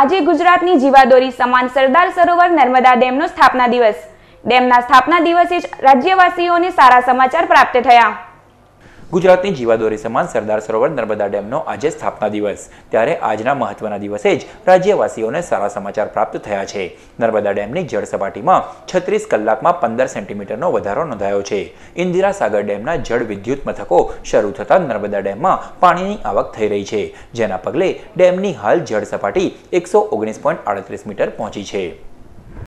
આજે ગુજરાતની જીવાદોરી સમાન સરદાર સરોવર નર્મદા ડેમનો સ્થાપના દિવસ ડેમના સ્થાપના દિવસે જ રાજ્યવાસીઓને સારા સમાચાર પ્રાપ્ત થયા ગુજરાતની જીવાદોરી સમાન સરદાર સરોવર નર્મદા ડેમનો આજે સ્થાપના દિવસ ત્યારે આજના મહત્વના દિવસે જ રાજ્યવાસીઓને સારા સમાચાર પ્રાપ્ત થયા છે નર્મદા ડેમની જળ સપાટીમાં છત્રીસ કલાકમાં પંદર સેન્ટીમીટરનો વધારો નોંધાયો છે ઇન્દિરા સાગર ડેમના જળ વિદ્યુત મથકો શરૂ થતાં નર્મદા ડેમમાં પાણીની આવક થઈ રહી છે જેના પગલે ડેમની હાલ જળ સપાટી એકસો ઓગણીસ પોઈન્ટ મીટર પહોંચી છે